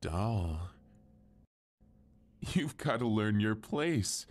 Doll. You've got to learn your place.